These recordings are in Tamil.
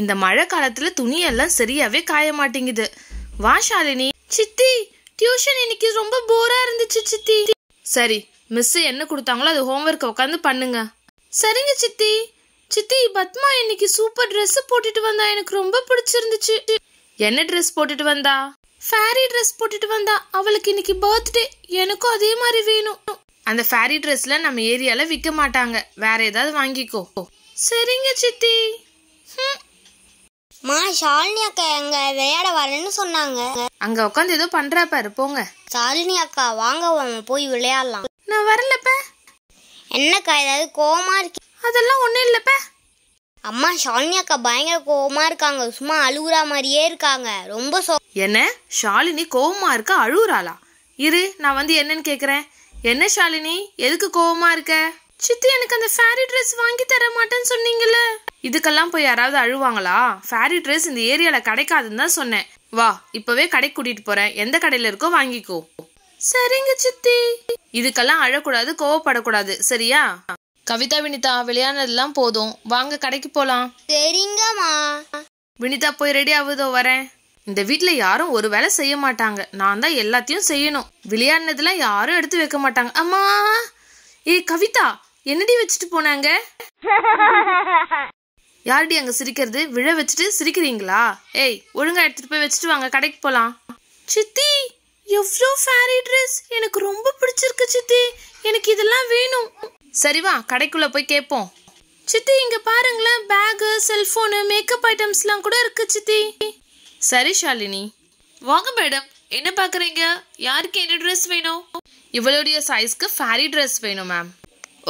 இந்த மழை காலத்துல துணியெல்லாம் சரியாவே காய மாட்டேங்குது வா ஷாலினி சித்தி டியூஷன் இன்னைக்கு ரொம்ப போரா இருந்துச்சு சித்தி சரி மிஸ் என்ன கொடுத்தாங்களோ அது ஹோம்ஒர்க் உட்காந்து பண்ணுங்க சரிங்க சித்தி சித்தி பத்மா இன்னைக்கு சூப்பர் ட்ரெஸ் போட்டுட்டு வந்தா எனக்கு ரொம்ப பிடிச்சிருந்துச்சு என்ன ட்ரெஸ் போட்டுட்டு வந்தா ஃபேரி ட்ரெஸ் போட்டுட்டு வந்தா அவளுக்கு இன்னைக்கு பர்த்டே எனக்கும் அதே மாதிரி வேணும் அந்த ஃபேரி ட்ரெஸ்ல நம்ம ஏரியால விற்க மாட்டாங்க வேற ஏதாவது வாங்கிக்கோ சரிங்க சித்தி ம் மா ஷாலினி அக்கா எங்க விளையாட வரேன்னு சொன்னாங்க அங்க உட்காந்து ஏதோ பண்றா பாரு போங்க ஷாலினி அக்கா வாங்க போய் விளையாடலாம் நான் வரலப்ப என்னக்கா ஏதாவது கோவமா இருக்கு அதெல்லாம் ஒண்ணும் இல்லப்ப அம்மா ஷாலினி அக்கா பயங்கர கோவமா இருக்காங்க சும்மா அழுகுறா மாதிரியே இருக்காங்க ரொம்ப சோ என்ன ஷாலினி கோவமா இருக்க அழுகுறாளா இரு நான் வந்து என்னன்னு கேக்குறேன் என்ன ஷாலினி எதுக்கு கோவமா இருக்க சித்தி எனக்கு அந்த ஃபேரி ட்ரெஸ் வாங்கி தர மாட்டேன்னு சொன்னீங்கல்ல இதுக்கெல்லாம் போய் யாராவது அழுவாங்களா ஃபேரி ட்ரெஸ் இந்த ஏரியால கிடைக்காதுன்னு தான் சொன்னேன் வா இப்பவே கடைக்கு கூட்டிட்டு போறேன் எந்த கடையில இருக்கோ வாங்கிக்கோ சரிங்க சித்தி இதுக்கெல்லாம் அழக்கூடாது கோவப்படக்கூடாது சரியா கவிதா வினிதா விளையாடுனதெல்லாம் போதும் வாங்க கடைக்கு போலாம் சரிங்கம்மா வினிதா போய் ரெடி ஆகுதோ வரேன் இந்த வீட்டுல யாரும் ஒரு வேலை செய்ய மாட்டாங்க நான் தான் எல்லாத்தையும் செய்யணும் விளையாடுனதெல்லாம் யாரும் எடுத்து வைக்க மாட்டாங்க அம்மா ஏ கவிதா என்னடி வச்சுட்டு போனாங்க யாருடி அங்க சிரிக்கிறது விழ வச்சுட்டு சிரிக்கிறீங்களா ஏய் ஒழுங்கா எடுத்துட்டு போய் வச்சுட்டு வாங்க கடைக்கு போலாம் சித்தி எவ்வளோ ஃபேரி ட்ரெஸ் எனக்கு ரொம்ப பிடிச்சிருக்கு சித்தி எனக்கு இதெல்லாம் வேணும் சரி வா கடைக்குள்ள போய் கேட்போம் சித்தி இங்க பாருங்களேன் பேகு செல்போனு மேக்கப் ஐட்டம்ஸ்லாம் கூட இருக்கு சித்தி சரி ஷாலினி வாங்க மேடம் என்ன பாக்குறீங்க யாருக்கு என்ன ட்ரெஸ் வேணும் இவளுடைய சைஸ்க்கு ஃபேரி ட்ரெஸ் வேணும் மேம்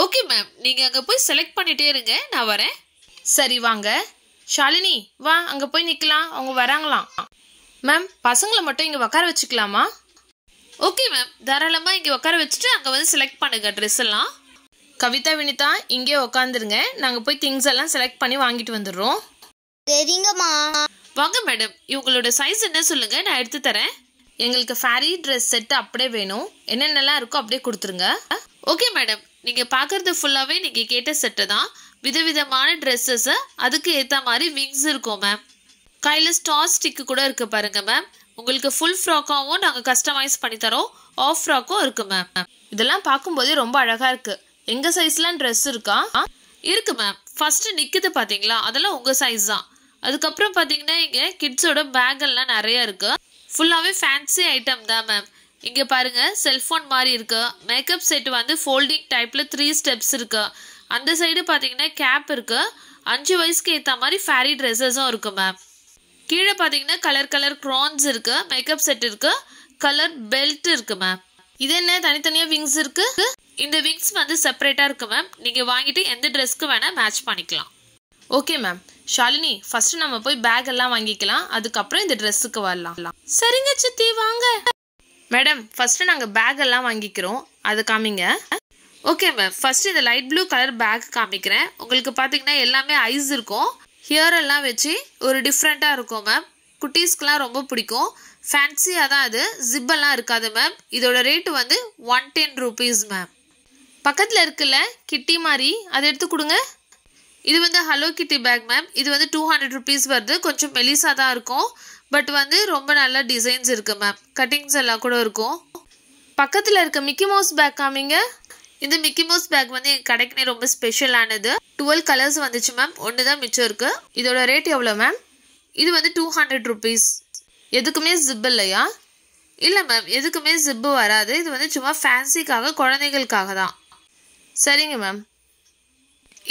ஓகே மேம் நீங்கள் அங்கே போய் செலக்ட் பண்ணிகிட்டே இருங்க நான் வரேன் சரி வாங்க ஷாலினி வா அங்கே போய் நிற்கலாம் அவங்க வராங்களாம் மேம் பசங்களை மட்டும் இங்கே உட்கார வச்சுக்கலாமா ஓகே மேம் தாராளமாக இங்கே உட்கார வச்சுட்டு அங்கே வந்து செலக்ட் பண்ணுங்கள் ட்ரெஸ் எல்லாம் கவிதா வினிதா இங்கே உக்காந்துருங்க நாங்கள் போய் திங்ஸ் எல்லாம் செலக்ட் பண்ணி வாங்கிட்டு வந்துடுறோம் சரிங்கம்மா வாங்க மேடம் இவங்களோட சைஸ் என்ன சொல்லுங்க நான் எடுத்து தரேன் எங்களுக்கு ஃபேரி ட்ரெஸ் செட் அப்படியே வேணும் என்னென்னலாம் இருக்கோ அப்படியே கொடுத்துருங்க ஓகே மேடம் நீங்கள் பார்க்குறது ஃபுல்லாகவே நீங்கள் கேட்ட செட்டு தான் விதவிதமான ட்ரெஸ்ஸஸை அதுக்கு ஏற்ற மாதிரி விங்ஸ் இருக்கும் மேம் கையில் ஸ்டார் ஸ்டிக்கு கூட இருக்குது பாருங்கள் மேம் உங்களுக்கு ஃபுல் ஃப்ராக்காகவும் நாங்கள் கஸ்டமைஸ் பண்ணித்தரோம் ஆஃப் ஃப்ராக்கும் இருக்குது மேம் இதெல்லாம் பார்க்கும்போதே ரொம்ப அழகாக இருக்குது எங்கள் சைஸ்லாம் ட்ரெஸ் இருக்கா இருக்குது மேம் ஃபஸ்ட்டு நிற்கிது பார்த்தீங்களா அதெல்லாம் உங்கள் சைஸ் தான் அதுக்கப்புறம் பார்த்தீங்கன்னா இங்கே கிட்ஸோட பேக் எல்லாம் நிறையா இருக்குது ஃபுல்லாகவே ஃபேன்சி ஐட்டம் தான் மேம் இங்கே பாருங்கள் செல்ஃபோன் மாதிரி இருக்குது மேக்கப் செட் வந்து ஃபோல்டிங் டைப்பில் த்ரீ ஸ்டெப்ஸ் இருக்குது அந்த சைடு பார்த்தீங்கன்னா கேப் இருக்குது அஞ்சு வயசுக்கு ஏற்ற மாதிரி ஃபேரி ட்ரெஸ்ஸஸும் இருக்குது மேம் கீழே பார்த்தீங்கன்னா கலர் கலர் க்ரான்ஸ் இருக்குது மேக்கப் செட் இருக்குது கலர் பெல்ட் இருக்குது மேம் இது என்ன தனித்தனியாக விங்ஸ் இருக்குது இந்த விங்ஸ் வந்து செப்பரேட்டாக இருக்குது மேம் நீங்கள் வாங்கிட்டு எந்த ட்ரெஸ்க்கு வேணால் மேட்ச் பண்ணிக்கலாம் ஓகே மேம் ஷாலினி ஃபர்ஸ்ட் நம்ம போய் பேக் எல்லாம் வாங்கிக்கலாம் அதுக்கப்புறம் இந்த ட்ரெஸ்ஸுக்கு வரலாம் சரிங்க சித்தி வாங்க மேடம் ஃபஸ்ட்டு நாங்கள் பேக்கெல்லாம் வாங்கிக்கிறோம் அதை காமிங்க ஓகே மேம் ஃபஸ்ட்டு இந்த லைட் ப்ளூ கலர் பேக் காமிக்கிறேன் உங்களுக்கு பார்த்தீங்கன்னா எல்லாமே ஐஸ் இருக்கும் ஹியர் எல்லாம் வச்சு ஒரு டிஃப்ரெண்ட்டாக இருக்கும் மேம் குட்டீஸ்க்கெலாம் ரொம்ப பிடிக்கும் ஃபேன்சியாக தான் அது ஜிப்பெல்லாம் இருக்காது மேம் இதோட ரேட்டு வந்து ஒன் டென் ருபீஸ் மேம் பக்கத்தில் இருக்குல்ல கிட்டி மாதிரி அதை எடுத்து கொடுங்க இது வந்து ஹலோ கிட்டி பேக் மேம் இது வந்து டூ ஹண்ட்ரட் ருபீஸ் வருது கொஞ்சம் மெலிசாக தான் இருக்கும் பட் வந்து ரொம்ப நல்ல டிசைன்ஸ் இருக்குது மேம் கட்டிங்ஸ் எல்லாம் கூட இருக்கும் பக்கத்தில் இருக்க மிக்கி மவுஸ் பேக் காமிங்க இந்த மிக்கி மவுஸ் பேக் வந்து எங்கள் கடைக்குனே ரொம்ப ஸ்பெஷலானது டுவெல் கலர்ஸ் வந்துச்சு மேம் ஒன்று தான் மிச்சம் இருக்குது இதோட ரேட் எவ்வளோ மேம் இது வந்து டூ ஹண்ட்ரட் ருபீஸ் எதுக்குமே ஜிப் இல்லையா இல்லை மேம் எதுக்குமே ஜிப்பு வராது இது வந்து சும்மா ஃபேன்சிக்காக குழந்தைகளுக்காக தான் சரிங்க மேம்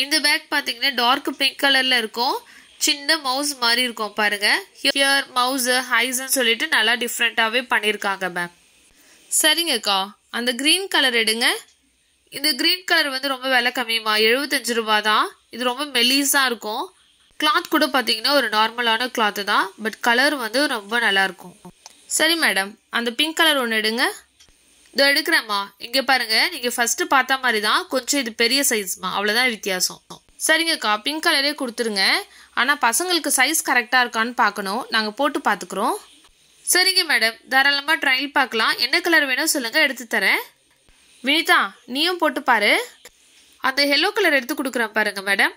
இந்த பேக் பார்த்தீங்கன்னா டார்க் பிங்க் கலரில் இருக்கும் சின்ன மவுஸ் மாதிரி இருக்கும் பாருங்க ஹியர் மவுஸ் ஹைஸ்ன்னு சொல்லிட்டு நல்லா டிஃப்ரெண்ட்டாகவே பண்ணியிருக்காங்க மேம் சரிங்கக்கா அந்த க்ரீன் கலர் எடுங்க இந்த க்ரீன் கலர் வந்து ரொம்ப விலை கம்மியுமா எழுபத்தஞ்சு ரூபா தான் இது ரொம்ப மெலிஸாக இருக்கும் கிளாத் கூட பார்த்தீங்கன்னா ஒரு நார்மலான கிளாத்து தான் பட் கலர் வந்து ரொம்ப நல்லாயிருக்கும் சரி மேடம் அந்த பிங்க் கலர் ஒன்று எடுங்க இதை எடுக்கிறேம்மா இங்கே பாருங்கள் நீங்கள் ஃபஸ்ட்டு பார்த்த மாதிரி தான் கொஞ்சம் இது பெரிய சைஸ்மா அவ்வளோதான் வித்தியாசம் சரிங்கக்கா பிங்க் கலரே கொடுத்துருங்க ஆனால் பசங்களுக்கு சைஸ் கரெக்டாக இருக்கான்னு பார்க்கணும் நாங்கள் போட்டு பார்த்துக்குறோம் சரிங்க மேடம் தாராளமாக ட்ரையல் பார்க்கலாம் என்ன கலர் வேணும் சொல்லுங்கள் எடுத்து தரேன் வினிதா நீயும் போட்டு பாரு அந்த எல்லோ கலர் எடுத்து கொடுக்குறேன் பாருங்கள் மேடம்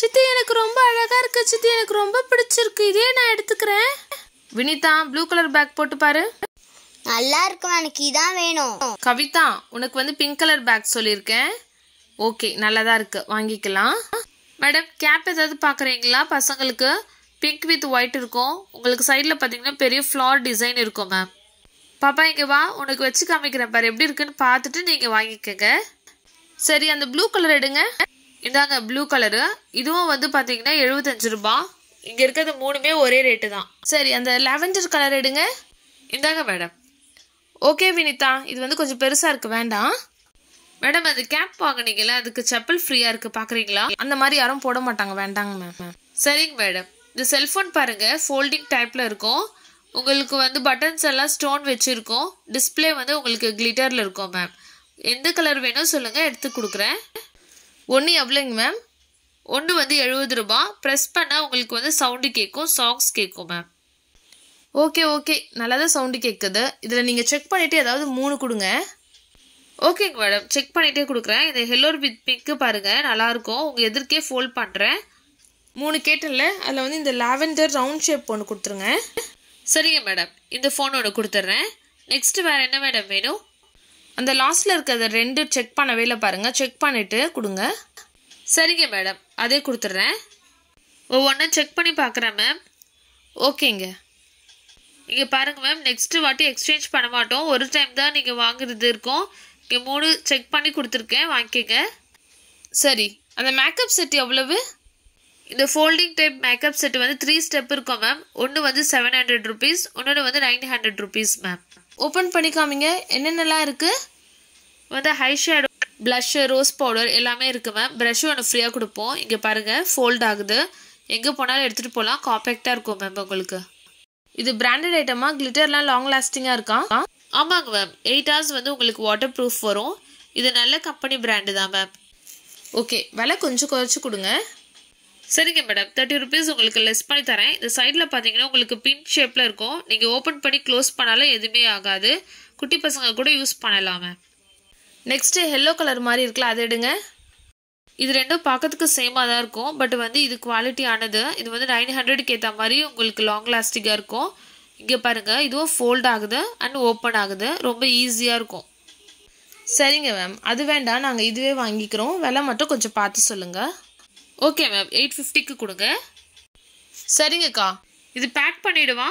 சித்தி எனக்கு ரொம்ப அழகாக இருக்கு சித்தி எனக்கு ரொம்ப பிடிச்சிருக்கு இதே நான் எடுத்துக்கிறேன் வினிதா ப்ளூ கலர் பேக் போட்டு பாரு நல்லா இருக்கும் எனக்கு இதான் வேணும் கவிதா உனக்கு வந்து பிங்க் கலர் பேக் சொல்லியிருக்கேன் ஓகே நல்லதாக இருக்குது வாங்கிக்கலாம் மேடம் கேப் ஏதாவது பார்க்குறீங்களா பசங்களுக்கு பிங்க் வித் ஒயிட் இருக்கும் உங்களுக்கு சைடில் பார்த்தீங்கன்னா பெரிய ஃப்ளார் டிசைன் இருக்கும் மேம் பாப்பா இங்கே வா உனக்கு வச்சு காமிக்கிறேன் பாரு எப்படி இருக்குன்னு பார்த்துட்டு நீங்கள் வாங்கிக்கோங்க சரி அந்த ப்ளூ கலர் எடுங்க இந்தாங்க ப்ளூ கலரு இதுவும் வந்து பார்த்தீங்கன்னா எழுபத்தஞ்சு ரூபா இங்கே இருக்கிறது மூணுமே ஒரே ரேட்டு தான் சரி அந்த லெவெண்டர் கலர் எடுங்க இந்தாங்க மேடம் ஓகே வினிதா இது வந்து கொஞ்சம் பெருசாக இருக்குது வேண்டாம் மேடம் அது கேப் வாங்கினீங்களா அதுக்கு செப்பல் ஃப்ரீயாக இருக்குது பார்க்குறீங்களா அந்த மாதிரி யாரும் போட மாட்டாங்க வேண்டாங்க மேம் சரிங்க மேடம் இந்த செல்ஃபோன் பாருங்க ஃபோல்டிங் டைப்பில் இருக்கும் உங்களுக்கு வந்து பட்டன்ஸ் எல்லாம் ஸ்டோன் வச்சுருக்கோம் டிஸ்பிளே வந்து உங்களுக்கு கிளிட்டர்ல இருக்கும் மேம் எந்த கலர் வேணும் சொல்லுங்கள் எடுத்து கொடுக்குறேன் ஒன்று எவ்வளோங்க மேம் ஒன்று வந்து எழுபது ரூபா ப்ரெஸ் பண்ணால் உங்களுக்கு வந்து சவுண்டு கேட்கும் சாங்ஸ் கேட்கும் மேம் ஓகே ஓகே நல்லா தான் சவுண்டு கேட்குது இதில் நீங்கள் செக் பண்ணிவிட்டு ஏதாவது மூணு கொடுங்க ஓகேங்க மேடம் செக் பண்ணிகிட்டே கொடுக்குறேன் இந்த ஹெல்லோர் வித் பிங்க்கு பாருங்கள் நல்லாயிருக்கும் உங்கள் எதிர்க்கே ஃபோல்ட் பண்ணுறேன் மூணு கேட்டில் அதில் வந்து இந்த லாவெண்டர் ரவுண்ட் ஷேப் ஒன்று கொடுத்துருங்க சரிங்க மேடம் இந்த ஃபோன் ஒன்று கொடுத்துட்றேன் நெக்ஸ்ட்டு வேறு என்ன மேடம் வேணும் அந்த லாஸ்ட்டில் இருக்கிறத ரெண்டு செக் பண்ணவே இல்லை பாருங்கள் செக் பண்ணிவிட்டு கொடுங்க சரிங்க மேடம் அதே கொடுத்துட்றேன் ஒவ்வொன்றா செக் பண்ணி பார்க்குறேன் மேம் ஓகேங்க இங்கே பாருங்கள் மேம் நெக்ஸ்ட்டு வாட்டி எக்ஸ்சேஞ்ச் பண்ண மாட்டோம் ஒரு டைம் தான் நீங்கள் வாங்குறது இருக்கும் இங்கே மூணு செக் பண்ணி கொடுத்துருக்கேன் வாங்கிக்கோங்க சரி அந்த மேக்கப் செட் எவ்வளவு இந்த ஃபோல்டிங் டைப் மேக்கப் செட் வந்து த்ரீ ஸ்டெப் இருக்கும் மேம் ஒன்று வந்து செவன் ஹண்ட்ரட் ருபீஸ் இன்னொன்று வந்து nine hundred rupees ma'am open பண்ணி என்னென்னலாம் இருக்குது வந்து eye shadow blush rose powder எல்லாமே இருக்குது மேம் ப்ரஷ்ஷும் ஒன்று ஃப்ரீயாக கொடுப்போம் இங்கே பாருங்கள் ஃபோல்ட் ஆகுது எங்கே போனாலும் எடுத்துகிட்டு போகலாம் காம்பேக்டாக இருக்கும் மேம் உங்களுக்கு இது பிராண்டட் ஐட்டமாக கிளிட்டர்லாம் லாங் லாஸ்டிங்காக இருக்கான் ஆமாங்க மேம் எயிட் ஹவர்ஸ் வந்து உங்களுக்கு வாட்டர் ப்ரூஃப் வரும் இது நல்ல கம்பெனி பிராண்டு தான் மேம் ஓகே விலை கொஞ்சம் குறைச்சி கொடுங்க சரிங்க மேடம் தேர்ட்டி ருபீஸ் உங்களுக்கு லெஸ் பண்ணி தரேன் இந்த சைடில் பார்த்தீங்கன்னா உங்களுக்கு பின் ஷேப்பில் இருக்கும் நீங்கள் ஓப்பன் பண்ணி க்ளோஸ் பண்ணாலும் எதுவுமே ஆகாது குட்டி பசங்க கூட யூஸ் பண்ணலாம் மேம் நெக்ஸ்ட்டு எல்லோ கலர் மாதிரி இருக்குல்ல அதை எடுங்க இது ரெண்டும் பார்க்கறதுக்கு சேமாக தான் இருக்கும் பட் வந்து இது குவாலிட்டியானது இது வந்து நைன் ஹண்ட்ரடுக்கு ஏற்ற மாதிரி உங்களுக்கு லாங் லாஸ்டிக்காக இருக்கும் இங்கே பாருங்கள் இதுவும் ஃபோல்ட் ஆகுது அண்ட் ஓப்பன் ஆகுது ரொம்ப ஈஸியாக இருக்கும் சரிங்க மேம் அது வேண்டாம் நாங்கள் இதுவே வாங்கிக்கிறோம் விலை மட்டும் கொஞ்சம் பார்த்து சொல்லுங்கள் ஓகே மேம் எயிட் ஃபிஃப்டிக்கு கொடுங்க சரிங்கக்கா இது பேக் பண்ணிவிடுவா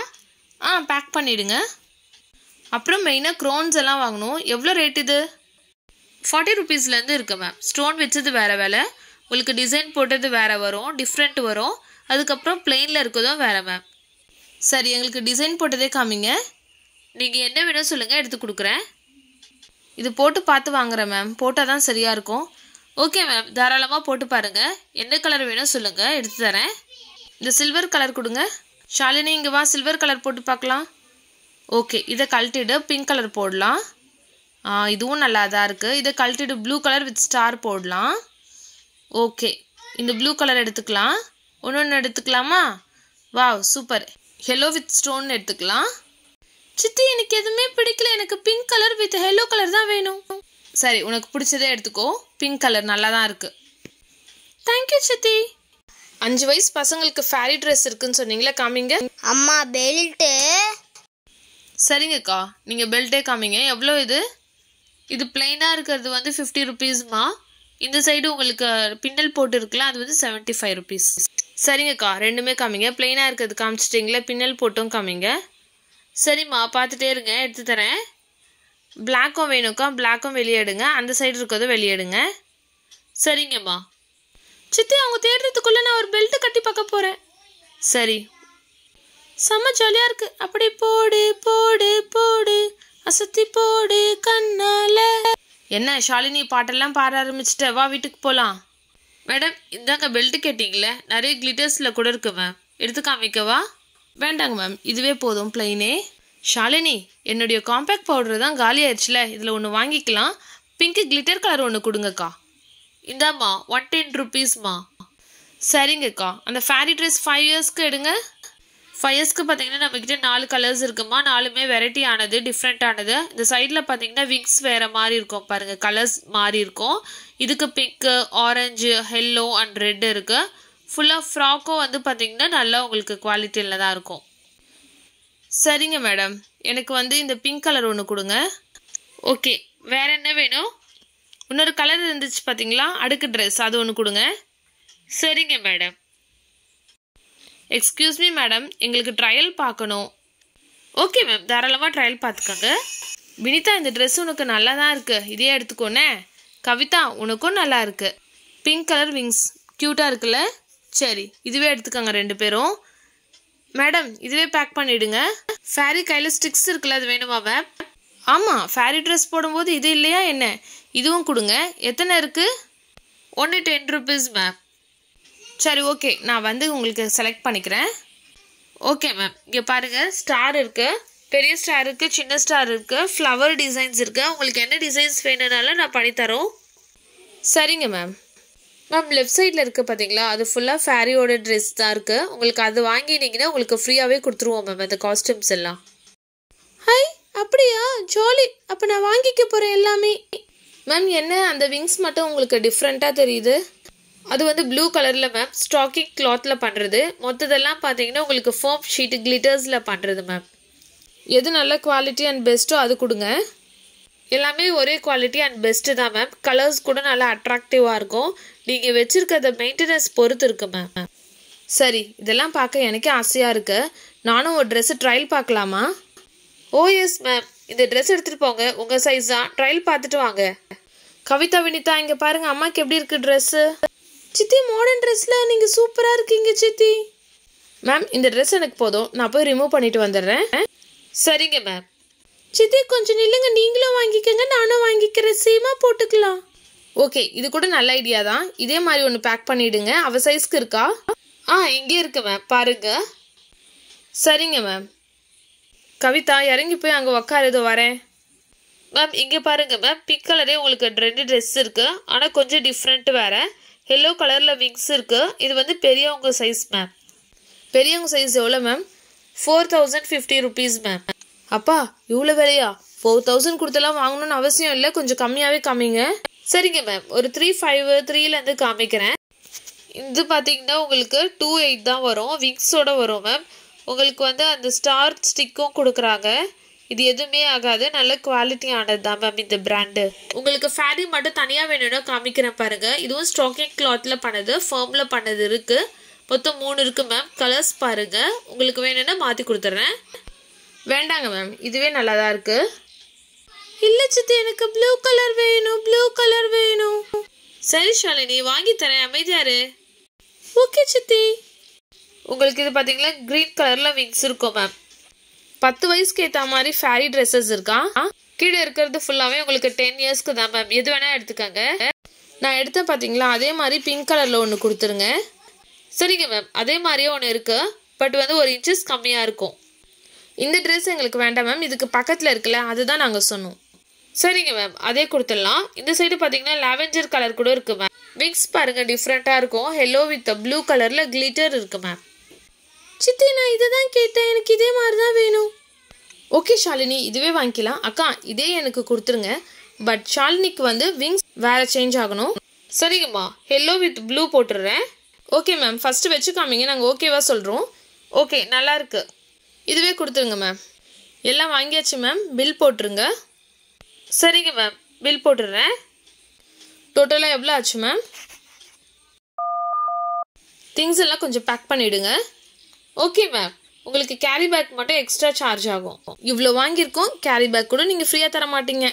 ஆ பேக் பண்ணிவிடுங்க அப்புறம் மெயினாக க்ரோன்ஸ் எல்லாம் வாங்கணும் எவ்வளோ ரேட் இது ஃபார்ட்டி ருபீஸ்லேருந்து இருக்கு மேம் ஸ்டோன் வச்சது வேறு வேலை உங்களுக்கு டிசைன் போட்டது வேறு வரும் டிஃப்ரெண்ட் வரும் அதுக்கப்புறம் பிளெயினில் இருக்கிறதும் வேறு மேம் சரி எங்களுக்கு டிசைன் போட்டதே காமிங்க நீங்கள் என்ன வேணும் சொல்லுங்கள் எடுத்து கொடுக்குறேன் இது போட்டு பார்த்து வாங்குகிறேன் மேம் போட்டால் தான் சரியாக இருக்கும் ஓகே மேம் தாராளமாக போட்டு பாருங்கள் என்ன கலர் வேணும் சொல்லுங்கள் எடுத்து தரேன் இந்த சில்வர் கலர் கொடுங்க ஷாலினி இங்கே வா சில்வர் கலர் போட்டு பார்க்கலாம் ஓகே இதை கழட்டிடு பிங்க் கலர் போடலாம் இதுவும் நல்லா தான் இருக்குது இதை கழட்டிடு ப்ளூ கலர் வித் ஸ்டார் போடலாம் ஓகே இந்த ப்ளூ கலர் எடுத்துக்கலாம் ஒன்று ஒன்று எடுத்துக்கலாமா wow super yellow with stone எடுத்துக்கலாம் சித்தி எனக்கு எதுவுமே பிடிக்கல எனக்கு pink colour with yellow colour தான் வேணும் சரி உனக்கு பிடிச்சதே எடுத்துக்கோ பிங்க் கலர் நல்லா தான் இருக்கு தேங்க்யூ சித்தி அஞ்சு வயசு பசங்களுக்கு ஃபேரி ட்ரெஸ் இருக்குன்னு சொன்னீங்களே காமிங்க அம்மா பெல்ட்டு சரிங்கக்கா நீங்கள் பெல்ட்டே காமிங்க எவ்வளோ இது இது பிளெயினாக இருக்கிறது வந்து ஃபிஃப்டி ருபீஸ்மா இந்த சைடு உங்களுக்கு பின்னல் போட்டு இருக்கலாம் அது வந்து செவன்ட்டி ஃபைவ் ருபீஸ் சரிங்கக்கா ரெண்டுமே காமிங்க பிளெயினாக இருக்கிறது காமிச்சிட்டிங்களே பின்னல் போட்டும் காமிங்க சரிம்மா பார்த்துட்டே இருங்க எடுத்து தரேன் பிளாக்கும் வேணும்க்கா பிளாக்கும் வெளியேடுங்க அந்த சைடு இருக்கிறதும் வெளியேடுங்க சரிங்கம்மா சித்தி அவங்க தேடுறதுக்குள்ளே நான் ஒரு பெல்ட்டு கட்டி பார்க்க போகிறேன் சரி செம்ம ஜாலியாக இருக்குது அப்படி போடு போடு போடு அசத்தி போடு கண்ணால என்ன ஷாலினி பாட்டெல்லாம் பாட ஆரம்பிச்சிட்ட வா வீட்டுக்கு போகலாம் மேடம் இந்தாங்க பெல்ட் கேட்டிங்களே நிறைய கிளிட்டர்ஸில் கூட இருக்கு மேம் எடுத்து காமிக்கவா வேண்டாங்க மேம் இதுவே போதும் பிளைனே ஷாலினி என்னுடைய காம்பேக்ட் பவுடர் தான் காலி ஆயிடுச்சுல இதில் ஒன்று வாங்கிக்கலாம் பிங்க்கு கிளிட்டர் கலர் ஒன்று கொடுங்கக்கா இந்தாம்மா ஒன் டென் ருபீஸ்மா சரிங்கக்கா அந்த ஃபேரி ட்ரெஸ் ஃபைவ் இயர்ஸ்க்கு எடுங்க ஃபயர்ஸ்க்கு பார்த்தீங்கன்னா நம்மக்கிட்ட நாலு கலர்ஸ் இருக்குமா நாலுமே வெரைட்டி ஆனது டிஃப்ரெண்ட்டானது இந்த சைடில் பார்த்தீங்கன்னா விங்ஸ் வேறு மாதிரி இருக்கும் பாருங்கள் கலர்ஸ் மாறி இருக்கும் இதுக்கு pink orange yellow and red இருக்குது ஃபுல்லாக ஃப்ராக்கும் வந்து பார்த்தீங்கன்னா நல்லா உங்களுக்கு குவாலிட்டியில் தான் இருக்கும் சரிங்க மேடம் எனக்கு வந்து இந்த பிங்க் கலர் ஒன்று கொடுங்க ஓகே வேறு என்ன வேணும் இன்னொரு கலர் இருந்துச்சு பார்த்தீங்களா அடுக்கு ட்ரெஸ் அது ஒன்று கொடுங்க சரிங்க மேடம் எக்ஸ்கியூஸ் மீ மேடம் எங்களுக்கு ட்ரையல் பார்க்கணும் ஓகே மேம் தாராளமாக ட்ரையல் பார்த்துக்கோங்க வினிதா இந்த ட்ரெஸ் உனக்கு நல்லா தான் இருக்குது இதே எடுத்துக்கோனே கவிதா உனக்கும் நல்லா இருக்குது பிங்க் கலர் விங்ஸ் க்யூட்டாக இருக்குல்ல சரி இதுவே எடுத்துக்கோங்க ரெண்டு பேரும் மேடம் இதுவே பேக் பண்ணிவிடுங்க ஃபேரி கையில் ஸ்டிக்ஸ் இருக்குல்ல அது வேணுமா மேம் ஆமாம் ஃபேரி ட்ரெஸ் போடும்போது இது இல்லையா என்ன இதுவும் கொடுங்க எத்தனை இருக்குது ஒன்று டென் ருபீஸ் மேம் சரி ஓகே நான் வந்து உங்களுக்கு செலக்ட் பண்ணிக்கிறேன் ஓகே மேம் இங்கே பாருங்கள் ஸ்டார் இருக்குது பெரிய ஸ்டார் இருக்குது சின்ன ஸ்டார் இருக்குது ஃப்ளவர் டிசைன்ஸ் இருக்குது உங்களுக்கு என்ன டிசைன்ஸ் வேணுனாலும் நான் பண்ணித்தரோம் சரிங்க மேம் மேம் லெஃப்ட் சைடில் இருக்குது பார்த்தீங்களா அது ஃபுல்லாக ஃபேரியோட ட்ரெஸ் தான் இருக்குது உங்களுக்கு அது வாங்கினீங்கன்னா உங்களுக்கு ஃப்ரீயாகவே கொடுத்துருவோம் மேம் அந்த காஸ்டியூம்ஸ் எல்லாம் ஹை அப்படியா ஜோலி அப்போ நான் வாங்கிக்க போகிறேன் எல்லாமே மேம் என்ன அந்த விங்ஸ் மட்டும் உங்களுக்கு டிஃப்ரெண்ட்டாக தெரியுது அது வந்து ப்ளூ கலரில் மேம் ஸ்டாக்கிங் கிளாத்தில் பண்ணுறது மொத்ததெல்லாம் பார்த்தீங்கன்னா உங்களுக்கு ஃபோம் ஷீட்டு கிளிட்டர்ஸில் பண்ணுறது மேம் எது நல்ல குவாலிட்டி அண்ட் பெஸ்ட்டோ அது கொடுங்க எல்லாமே ஒரே குவாலிட்டி அண்ட் பெஸ்ட்டு தான் மேம் கலர்ஸ் கூட நல்லா அட்ராக்டிவாக இருக்கும் நீங்கள் வச்சுருக்கிறத மெயின்டெனன்ஸ் பொறுத்து இருக்கு மேம் சரி இதெல்லாம் பார்க்க எனக்கே ஆசையாக இருக்கு நானும் ஒரு ட்ரெஸ்ஸு ட்ரையல் பார்க்கலாமா ஓ எஸ் மேம் இந்த ட்ரெஸ் எடுத்துகிட்டு போங்க உங்கள் சைஸாக ட்ரையல் பார்த்துட்டு வாங்க கவிதா வினிதா இங்கே பாருங்கள் அம்மாவுக்கு எப்படி இருக்குது ட்ரெஸ்ஸு சித்தி மாடர்ன் ட்ரெஸ்ஸில் நீங்கள் சூப்பராக இருக்கீங்க சித்தி மேம் இந்த ட்ரெஸ் எனக்கு போதும் நான் போய் ரிமூவ் பண்ணிட்டு வந்துடுறேன் சரிங்க மேம் சித்தி கொஞ்சம் நில்லுங்க நீங்களும் வாங்கிக்கங்க நானும் வாங்கிக்கிறேன் சேமாக போட்டுக்கலாம் ஓகே இது கூட நல்ல ஐடியா தான் இதே மாதிரி ஒன்று பேக் பண்ணிவிடுங்க அவ சைஸ்க்கு இருக்கா ஆ இங்கே இருக்கு மேம் பாருங்க சரிங்க மேம் கவிதா இறங்கி போய் அங்கே உக்கார வரேன் மேம் இங்கே பாருங்கள் மேம் பிங்க் கலரே உங்களுக்கு ரெண்டு ட்ரெஸ் இருக்குது ஆனால் கொஞ்சம் டிஃப்ரெண்ட்டு வேறு எல்லோ கலரில் விங்ஸ் இருக்குது இது வந்து பெரியவங்க சைஸ் மேம் பெரியவங்க சைஸ் எவ்வளோ ma'am four thousand fifty rupees ma'am அப்பா இவ்வளோ விலையா ஃபோர் தௌசண்ட் கொடுத்தலாம் வாங்கணும்னு அவசியம் இல்லை கொஞ்சம் கம்மியாகவே காமிங்க சரிங்க மேம் ஒரு த்ரீ ஃபைவ் த்ரீலேருந்து காமிக்கிறேன் இது பார்த்தீங்கன்னா உங்களுக்கு டூ எயிட் தான் வரும் விங்ஸோட வரும் மேம் உங்களுக்கு வந்து அந்த ஸ்டார் ஸ்டிக்கும் கொடுக்குறாங்க இது எதுவுமே ஆகாது நல்ல குவாலிட்டியானது தான் மேம் இந்த பிராண்டு உங்களுக்கு ஃபேரி மட்டும் தனியாக வேணும்னா காமிக்கிறேன் பாருங்கள் இதுவும் ஸ்டாக்கிங் கிளாத்தில் பண்ணது ஃபார்மில் பண்ணது இருக்குது மொத்தம் மூணு இருக்குது மேம் கலர்ஸ் பாருங்கள் உங்களுக்கு வேணும்னா மாற்றி கொடுத்துட்றேன் வேண்டாங்க மேம் இதுவே நல்லா தான் இருக்குது இல்லை சித்தி எனக்கு ப்ளூ கலர் வேணும் ப்ளூ கலர் வேணும் சரி ஷாலினி வாங்கி தரேன் அமைதியாரு ஓகே சித்தி உங்களுக்கு இது பார்த்தீங்களா க்ரீன் கலரில் விங்ஸ் இருக்கும் மேம் பத்து வயசுக்கு ஏற்ற மாதிரி ஃபேரி ட்ரெஸ்ஸஸ் இருக்கா கீழே இருக்கிறது ஃபுல்லாகவே உங்களுக்கு டென் இயர்ஸ்க்கு தான் மேம் எது வேணால் எடுத்துக்கோங்க நான் எடுத்தேன் பார்த்தீங்களா அதே மாதிரி பிங்க் கலரில் ஒன்று கொடுத்துருங்க சரிங்க மேம் அதே மாதிரியே ஒன்று இருக்குது பட் வந்து ஒரு இன்ச்சஸ் கம்மியாக இருக்கும் இந்த ட்ரெஸ் எங்களுக்கு வேண்டாம் மேம் இதுக்கு பக்கத்தில் இருக்குல்ல அதுதான் நாங்கள் சொன்னோம் சரிங்க மேம் அதே கொடுத்துடலாம் இந்த சைடு பார்த்தீங்கன்னா லாவெஞ்சர் கலர் கூட இருக்குது மேம் விங்ஸ் பாருங்கள் டிஃப்ரெண்ட்டாக இருக்கும் ஹெல்லோ வித் ப்ளூ கலரில் கிளிட்டர் இருக்குது மேம் சித்தி நான் இதை தான் கேட்டேன் எனக்கு இதே மாதிரி தான் வேணும் ஓகே ஷாலினி இதுவே வாங்கிக்கலாம் அக்கா இதே எனக்கு கொடுத்துருங்க பட் ஷாலினிக்கு வந்து விங்ஸ் வேறு சேஞ்ச் ஆகணும் சரிங்கம்மா ஹெல்லோ வித் ப்ளூ போட்டுடுறேன் ஓகே மேம் ஃபஸ்ட்டு வச்சு காமிங்க நாங்கள் ஓகேவா சொல்கிறோம் ஓகே நல்லாயிருக்கு இதுவே கொடுத்துருங்க மேம் எல்லாம் வாங்கியாச்சு மேம் பில் போட்டுருங்க சரிங்க மேம் பில் போட்டுடுறேன் டோட்டலாக எவ்வளோ ஆச்சு மேம் திங்ஸ் எல்லாம் கொஞ்சம் பேக் பண்ணிவிடுங்க ஓகே மேம் உங்களுக்கு கேரி பேக் மட்டும் எக்ஸ்ட்ரா சார்ஜ் ஆகும் இவ்வளோ வாங்கியிருக்கோம் கேரி பேக் கூட நீங்கள் ஃப்ரீயாக தர மாட்டீங்க